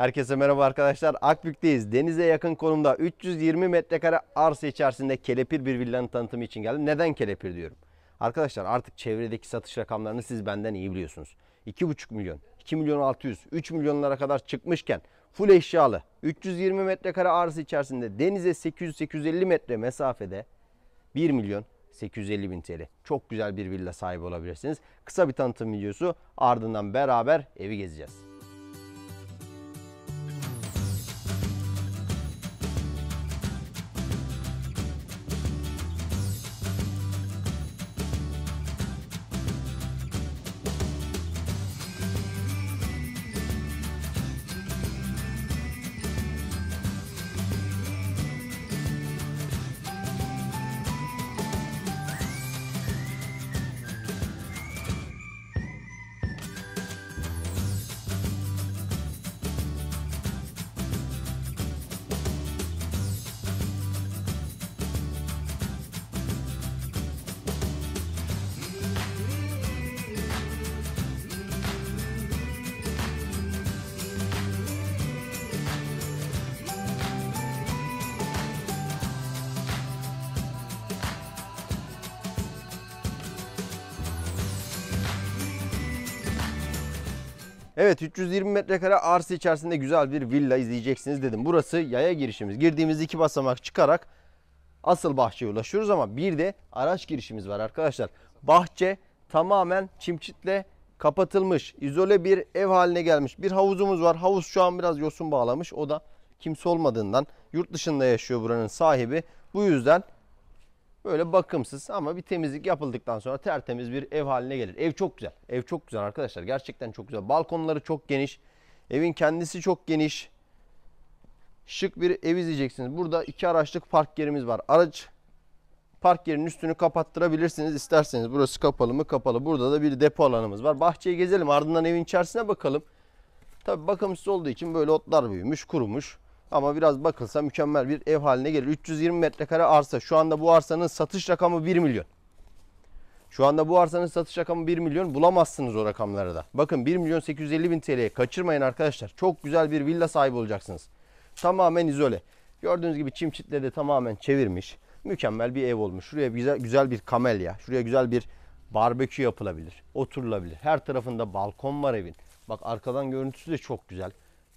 Herkese merhaba arkadaşlar. Akbük'teyiz. Denize yakın konumda 320 metrekare arsa içerisinde kelepir bir villanın tanıtımı için geldim. Neden kelepir diyorum? Arkadaşlar artık çevredeki satış rakamlarını siz benden iyi biliyorsunuz. 2,5 milyon, 2 milyon 600, 3 milyonlara kadar çıkmışken full eşyalı 320 metrekare arsa içerisinde denize 800-850 metre mesafede 1 milyon 850 bin TL. Çok güzel bir villa sahibi olabilirsiniz. Kısa bir tanıtım videosu ardından beraber evi gezeceğiz. Evet 320 metrekare arsa içerisinde güzel bir villa izleyeceksiniz dedim. Burası yaya girişimiz. Girdiğimiz iki basamak çıkarak asıl bahçeye ulaşıyoruz ama bir de araç girişimiz var arkadaşlar. Bahçe tamamen çimçitle kapatılmış, izole bir ev haline gelmiş. Bir havuzumuz var. Havuz şu an biraz yosun bağlamış. O da kimse olmadığından yurt dışında yaşıyor buranın sahibi. Bu yüzden Böyle bakımsız ama bir temizlik yapıldıktan sonra tertemiz bir ev haline gelir. Ev çok güzel. Ev çok güzel arkadaşlar. Gerçekten çok güzel. Balkonları çok geniş. Evin kendisi çok geniş. Şık bir ev izleyeceksiniz. Burada iki araçlık park yerimiz var. Araç park yerinin üstünü kapattırabilirsiniz isterseniz. Burası kapalı mı kapalı. Burada da bir depo alanımız var. Bahçeyi gezelim ardından evin içerisine bakalım. Tabi bakımsız olduğu için böyle otlar büyümüş kurumuş. Ama biraz bakılsa mükemmel bir ev haline gelir. 320 metrekare arsa. Şu anda bu arsanın satış rakamı 1 milyon. Şu anda bu arsanın satış rakamı 1 milyon bulamazsınız o rakamları da. Bakın 1 milyon 850 bin TL'ye kaçırmayın arkadaşlar. Çok güzel bir villa sahibi olacaksınız. Tamamen izole. Gördüğünüz gibi çim çimçitle de tamamen çevirmiş. Mükemmel bir ev olmuş. Şuraya güzel, güzel bir kamelya. Şuraya güzel bir barbekü yapılabilir. Oturulabilir. Her tarafında balkon var evin. Bak arkadan görüntüsü de çok güzel.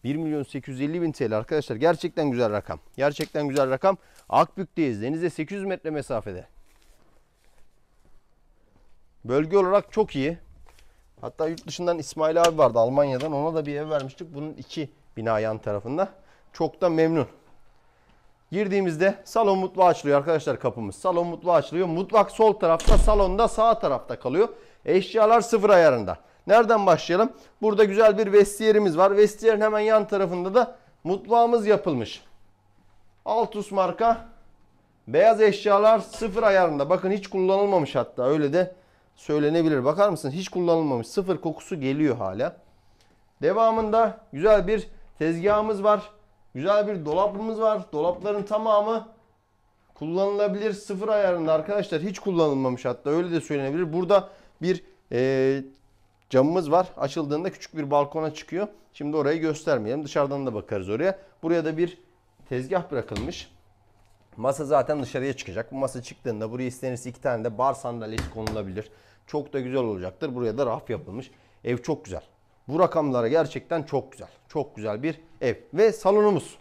1 milyon 850 bin TL arkadaşlar gerçekten güzel rakam. Gerçekten güzel rakam. Akbük'teyiz denize 800 metre mesafede. Bölge olarak çok iyi. Hatta yurt dışından İsmail abi vardı Almanya'dan ona da bir ev vermiştik. Bunun iki bina yan tarafında. Çok da memnun. Girdiğimizde salon mutfağı açılıyor arkadaşlar kapımız. Salon mutfağı açılıyor. Mutfak sol tarafta, salonda sağ tarafta kalıyor. Eşyalar sıfır ayarında. Nereden başlayalım? Burada güzel bir vestiyerimiz var. Vestiyerin hemen yan tarafında da mutfağımız yapılmış. Altus marka beyaz eşyalar sıfır ayarında. Bakın hiç kullanılmamış hatta öyle de söylenebilir. Bakar mısın? Hiç kullanılmamış. Sıfır kokusu geliyor hala. Devamında güzel bir tezgahımız var. Güzel bir dolabımız var. Dolapların tamamı kullanılabilir sıfır ayarında arkadaşlar. Hiç kullanılmamış hatta öyle de söylenebilir. Burada bir e, camımız var. Açıldığında küçük bir balkona çıkıyor. Şimdi orayı göstermeyelim. Dışarıdan da bakarız oraya. Buraya da bir tezgah bırakılmış. Masa zaten dışarıya çıkacak. Bu masa çıktığında buraya istenirse iki tane de bar sandalyesi konulabilir. Çok da güzel olacaktır. Buraya da raf yapılmış. Ev çok güzel. Bu rakamlara gerçekten çok güzel. Çok güzel bir ev. Ve salonumuz.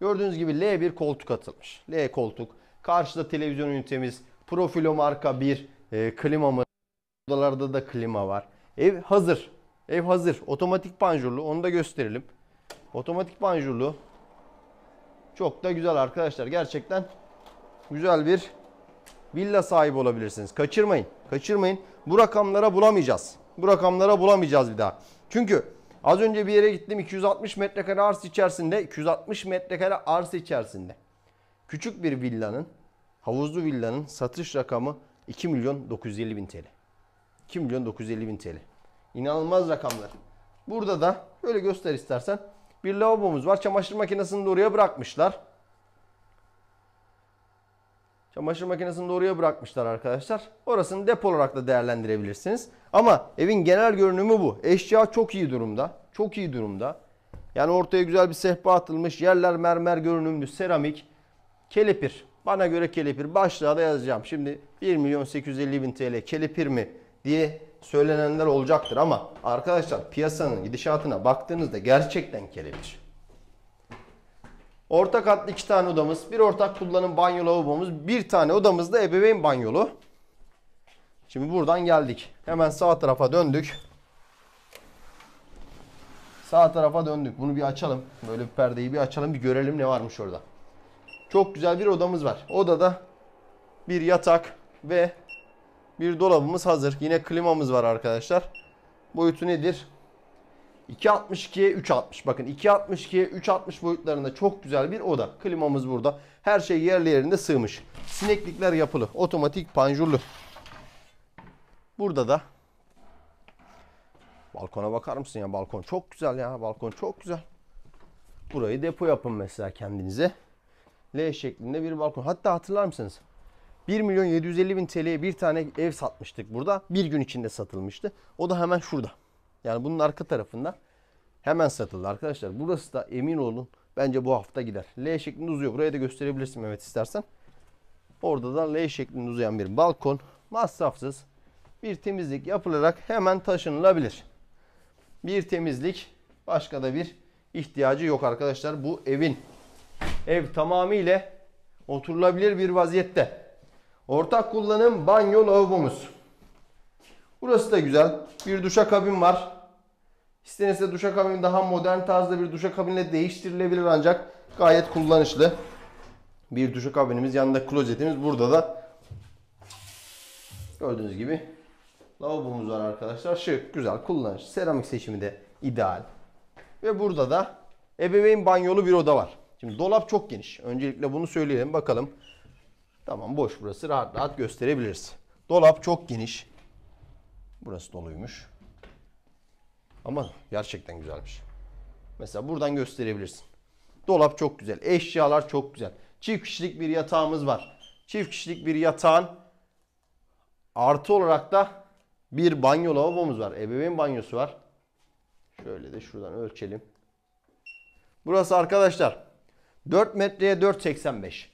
Gördüğünüz gibi L bir koltuk atılmış. L koltuk. Karşıda televizyon ünitemiz. Profilo marka bir e, klimamız. Odalarda da klima var. Ev hazır. Ev hazır. Otomatik panjurlu. Onu da gösterelim. Otomatik panjurlu. Çok da güzel arkadaşlar. Gerçekten güzel bir villa sahibi olabilirsiniz. Kaçırmayın. Kaçırmayın. Bu rakamlara bulamayacağız. Bu rakamlara bulamayacağız bir daha. Çünkü az önce bir yere gittim 260 metrekare arsa içerisinde 260 metrekare arsa içerisinde küçük bir villanın havuzlu villanın satış rakamı 2 milyon 950 bin TL. 2 milyon 950 bin TL. İnanılmaz rakamlar. Burada da böyle göster istersen bir lavabomuz var. Çamaşır makinesini de oraya bırakmışlar. Çamaşır makinesini de oraya bırakmışlar arkadaşlar. Orasını depo olarak da değerlendirebilirsiniz. Ama evin genel görünümü bu. Eşya çok iyi durumda. Çok iyi durumda. Yani ortaya güzel bir sehpa atılmış. Yerler mermer görünümlü, seramik. Kelepir. Bana göre kelepir. Başlığa da yazacağım. Şimdi 1 milyon 850 bin TL kelepir mi? diye söylenenler olacaktır ama arkadaşlar piyasanın gidişatına baktığınızda gerçekten kelepçe. Ortak katlı iki tane odamız, bir ortak kullanım banyo lavabomuz, bir tane odamız da ebeveyn banyolu. Şimdi buradan geldik. Hemen sağ tarafa döndük. Sağ tarafa döndük. Bunu bir açalım. Böyle bir perdeyi bir açalım. Bir görelim ne varmış orada. Çok güzel bir odamız var. Odada bir yatak ve bir dolabımız hazır. Yine klimamız var arkadaşlar. Boyutu nedir? 2.62'ye 3.60. Bakın 2.62'ye 3.60 boyutlarında çok güzel bir oda. Klimamız burada. Her şey yerli yerinde sığmış. Sineklikler yapılı. Otomatik panjurlu. Burada da balkona bakar mısın ya balkon çok güzel ya balkon çok güzel. Burayı depo yapın mesela kendinize. L şeklinde bir balkon. Hatta hatırlar mısınız? 1 milyon 750 bin TL'ye bir tane ev satmıştık burada. Bir gün içinde satılmıştı. O da hemen şurada. Yani bunun arka tarafında hemen satıldı arkadaşlar. Burası da emin olun bence bu hafta gider. L şeklinde uzuyor. Buraya da gösterebilirsin Mehmet istersen. Orada da L şeklinde uzayan bir balkon masrafsız bir temizlik yapılarak hemen taşınılabilir. Bir temizlik başka da bir ihtiyacı yok arkadaşlar. Bu evin ev tamamıyla oturulabilir bir vaziyette. Ortak kullanım banyo lavabomuz. Burası da güzel. Bir duşa kabin var. İstenirse duşa kabin daha modern tarzda bir duşa kabinle değiştirilebilir ancak gayet kullanışlı. Bir duşa kabinimiz yanında klozetimiz. Burada da gördüğünüz gibi lavabomuz var arkadaşlar. Şık, güzel, kullanışlı. Seramik seçimi de ideal. Ve burada da ebeveyn banyolu bir oda var. Şimdi dolap çok geniş. Öncelikle bunu söyleyelim. Bakalım. Tamam boş burası rahat rahat gösterebiliriz. Dolap çok geniş. Burası doluymuş. Ama gerçekten güzelmiş. Mesela buradan gösterebilirsin. Dolap çok güzel. Eşyalar çok güzel. Çift kişilik bir yatağımız var. Çift kişilik bir yatağın artı olarak da bir banyo lavabomuz var. Ebeveyn banyosu var. Şöyle de şuradan ölçelim. Burası arkadaşlar 4 metreye 4.85.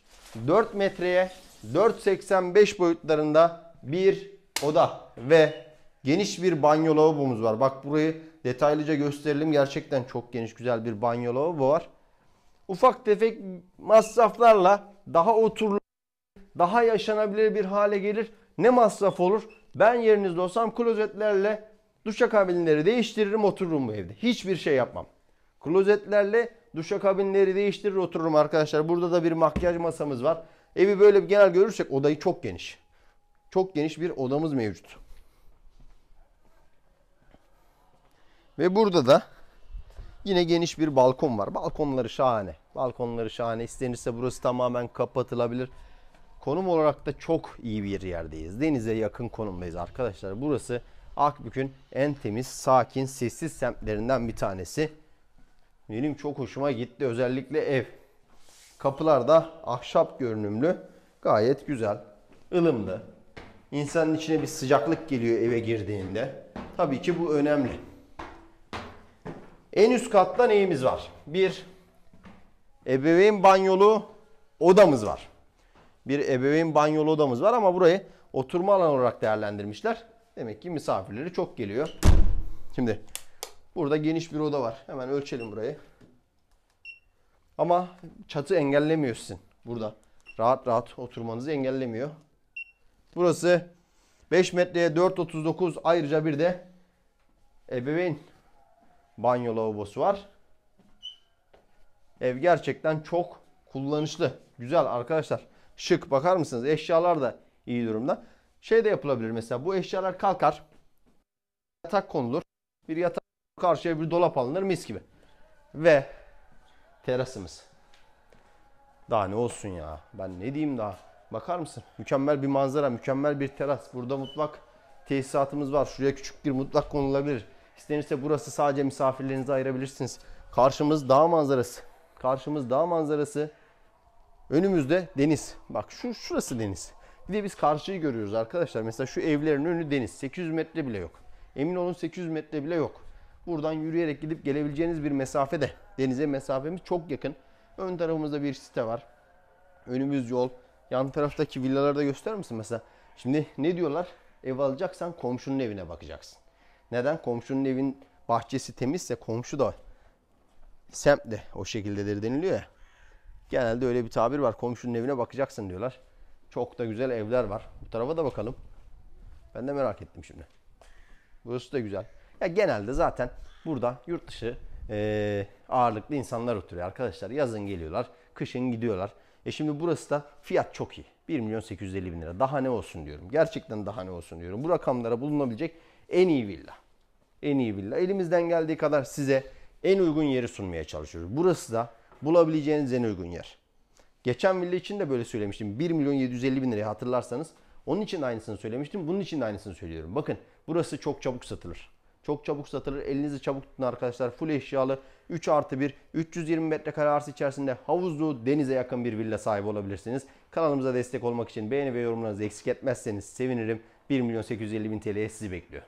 4 metreye 4.85 boyutlarında bir oda ve geniş bir banyo lavabomuz var. Bak burayı detaylıca gösterelim. Gerçekten çok geniş güzel bir banyo lavabo var. Ufak tefek masraflarla daha oturulur, daha yaşanabilir bir hale gelir. Ne masraf olur? Ben yerinizde olsam klozetlerle duşakabinleri değiştiririm otururum bu evde. Hiçbir şey yapmam. Klozetlerle Duşa kabinleri değiştirir otururum arkadaşlar. Burada da bir makyaj masamız var. Evi böyle bir genel görürsek odayı çok geniş. Çok geniş bir odamız mevcut. Ve burada da yine geniş bir balkon var. Balkonları şahane. Balkonları şahane. İstenirse burası tamamen kapatılabilir. Konum olarak da çok iyi bir yerdeyiz. Denize yakın konumdayız arkadaşlar. Burası Akbük'ün en temiz, sakin, sessiz semtlerinden bir tanesi. Benim çok hoşuma gitti. Özellikle ev. Kapılar da ahşap görünümlü. Gayet güzel. ılımlı. İnsanın içine bir sıcaklık geliyor eve girdiğinde. Tabii ki bu önemli. En üst katta neyimiz var? Bir ebeveyn banyolu odamız var. Bir ebeveyn banyolu odamız var ama burayı oturma alanı olarak değerlendirmişler. Demek ki misafirleri çok geliyor. Şimdi Burada geniş bir oda var. Hemen ölçelim burayı. Ama çatı engellemiyor sizin burada. Rahat rahat oturmanızı engellemiyor. Burası 5 metreye 4.39 ayrıca bir de ebeveyn banyo lavabosu var. Ev gerçekten çok kullanışlı. Güzel arkadaşlar. Şık bakar mısınız? Eşyalar da iyi durumda. Şey de yapılabilir mesela bu eşyalar kalkar. Yatak konulur. Bir yatak Karşıya bir dolap alınır mis gibi. Ve terasımız. Daha ne olsun ya. Ben ne diyeyim daha. Bakar mısın? Mükemmel bir manzara, mükemmel bir teras. Burada mutlak tesisatımız var. Şuraya küçük bir mutlak konulabilir. İstenirse burası sadece misafirlerinize ayırabilirsiniz. Karşımız dağ manzarası. Karşımız dağ manzarası. Önümüzde deniz. Bak şu şurası deniz. Bir de biz karşıyı görüyoruz arkadaşlar. Mesela şu evlerin önü deniz. 800 metre bile yok. Emin olun 800 metre bile yok. Buradan yürüyerek gidip gelebileceğiniz bir mesafede. Denize mesafemiz çok yakın. Ön tarafımızda bir site var. Önümüz yol. Yan taraftaki villalarda gösterir misin mesela? Şimdi ne diyorlar? Ev alacaksan komşunun evine bakacaksın. Neden? Komşunun evin bahçesi temizse komşu da semt de o şekildedir deniliyor ya. Genelde öyle bir tabir var. Komşunun evine bakacaksın diyorlar. Çok da güzel evler var. Bu tarafa da bakalım. Ben de merak ettim şimdi. Burası da güzel. Ya genelde zaten burada yurt dışı e, ağırlıklı insanlar oturuyor arkadaşlar. Yazın geliyorlar, kışın gidiyorlar. E şimdi burası da fiyat çok iyi. 1 milyon 850 bin lira. Daha ne olsun diyorum. Gerçekten daha ne olsun diyorum. Bu rakamlara bulunabilecek en iyi villa. En iyi villa. Elimizden geldiği kadar size en uygun yeri sunmaya çalışıyoruz. Burası da bulabileceğiniz en uygun yer. Geçen villa için de böyle söylemiştim. 1 milyon 750 bin liraya hatırlarsanız. Onun için de aynısını söylemiştim. Bunun için de aynısını söylüyorum. Bakın burası çok çabuk satılır. Çok çabuk satılır. Elinizi çabuk tutun arkadaşlar. Full eşyalı 3 artı 1 320 metrekare arsa içerisinde havuzlu denize yakın bir villa sahibi olabilirsiniz. Kanalımıza destek olmak için beğeni ve yorumlarınızı eksik etmezseniz sevinirim. 1 milyon 850 bin TL sizi bekliyor.